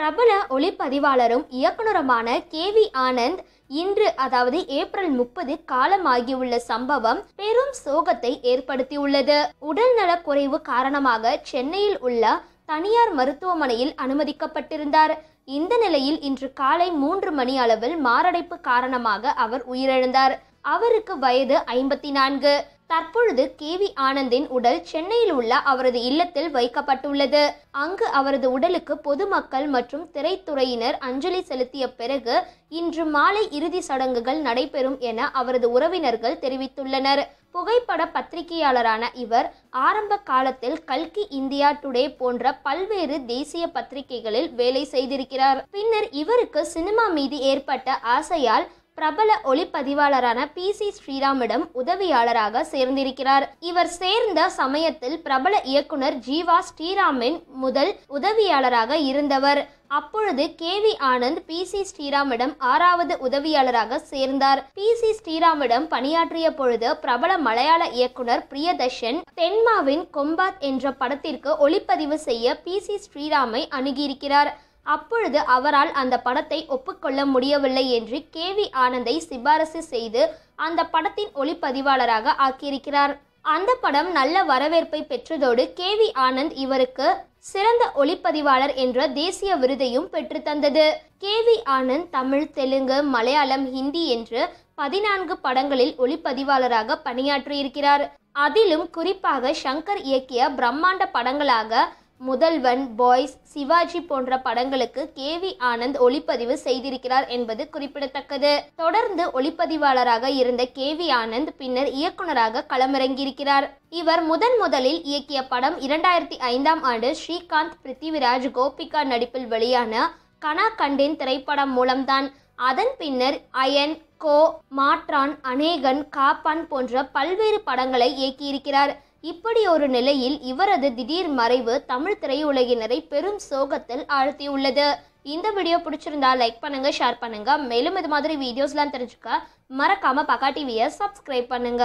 பிரபல ஒளிப்பதிவாளரும் இயக்குனருமான கே வி ஆனந்த் இன்று அதாவது ஏப்ரல் முப்பது காலமாகியுள்ள சம்பவம் பெரும் சோகத்தை ஏற்படுத்தியுள்ளது உடல்நலக் குறைவு காரணமாக சென்னையில் உள்ள தனியார் மருத்துவமனையில் அனுமதிக்கப்பட்டிருந்தார் இந்த நிலையில் இன்று காலை மூன்று மணி அளவில் மாரடைப்பு காரணமாக அவர் உயிரிழந்தார் அவருக்கு வயது ஐம்பத்தி நான்கு தற்பொழுது கேவி ஆனந்தின் உடல் சென்னையில் உள்ள அவரது இல்லத்தில் வைக்கப்பட்டுள்ளது அங்கு அவரது உடலுக்கு பொதுமக்கள் மற்றும் திரைத்துறையினர் அஞ்சலி செலுத்திய பிறகு இன்று மாலை இறுதி சடங்குகள் நடைபெறும் என அவரது உறவினர்கள் தெரிவித்துள்ளனர் புகைப்பட பத்திரிகையாளரான இவர் ஆரம்ப காலத்தில் கல்கி இந்தியா டுடே போன்ற பல்வேறு தேசிய பத்திரிகைகளில் வேலை செய்திருக்கிறார் பின்னர் இவருக்கு சினிமா மீது ஏற்பட்ட ஆசையால் பிரபல ஒளிப்பதிவாளரான பி சி ஸ்ரீராமிடம் உதவியாளராக சேர்ந்திருக்கிறார் இவர் சேர்ந்த சமயத்தில் பிரபல இயக்குனர் ஜீவா ஸ்ரீராமின் முதல் உதவியாளராக இருந்தவர் அப்பொழுது கே வி ஆனந்த் பி சி ஸ்ரீராமிடம் ஆறாவது உதவியாளராக சேர்ந்தார் பி சி ஸ்ரீராமிடம் பணியாற்றிய பொழுது பிரபல மலையாள இயக்குனர் பிரியதர்ஷன் தென்மாவின் கொம்பாத் என்ற படத்திற்கு ஒளிப்பதிவு செய்ய பி சி ஸ்ரீராமை அணுகியிருக்கிறார் அப்பொழுது அவரால் அந்த படத்தை ஒப்புக்கொள்ள முடியவில்லை என்று கே வி ஆனந்தை சிபாரசு செய்து அந்த படத்தின் ஒளிப்பதிவாளராக ஆக்கியிருக்கிறார் அந்த படம் நல்ல வரவேற்பை பெற்றதோடு கே வி ஆனந்த் இவருக்கு சிறந்த ஒளிப்பதிவாளர் என்ற தேசிய விருதையும் பெற்றுத்தந்தது கே வி ஆனந்த் தமிழ் தெலுங்கு மலையாளம் ஹிந்தி என்று பதினான்கு படங்களில் ஒளிப்பதிவாளராக பணியாற்றியிருக்கிறார் அதிலும் குறிப்பாக ஷங்கர் இயக்கிய பிரம்மாண்ட படங்களாக முதல்வன் பாய்ஸ் சிவாஜி போன்ற படங்களுக்கு கே வி ஆனந்த் ஒளிப்பதிவு செய்திருக்கிறார் என்பது குறிப்பிடத்தக்கது தொடர்ந்து ஒளிப்பதிவாளராக இருந்த கே வி ஆனந்த் பின்னர் இயக்குநராக களமிறங்கியிருக்கிறார் இவர் முதன் முதலில் இயக்கிய படம் இரண்டாயிரத்தி ஐந்தாம் ஆண்டு ஸ்ரீகாந்த் பிருத்திவிராஜ் கோபிகா நடிப்பில் வெளியான கனா கண்டின் திரைப்படம் மூலம்தான் அதன் பின்னர் அயன் கோ மாற்றான் அநேகன் காப்பான் போன்ற பல்வேறு படங்களை இயக்கியிருக்கிறார் இப்படி ஒரு நிலையில் இவரது திடீர் மறைவு தமிழ் திரையுலகினரை பெரும் சோகத்தில் ஆழ்த்தியுள்ளது இந்த வீடியோ பிடிச்சிருந்தா லைக் பண்ணுங்க ஷேர் பண்ணுங்க மேலும் இது மாதிரி வீடியோஸ்லாம் தெரிஞ்சுக்க மறக்காம பக்கா டிவியை சப்ஸ்கிரைப் பண்ணுங்க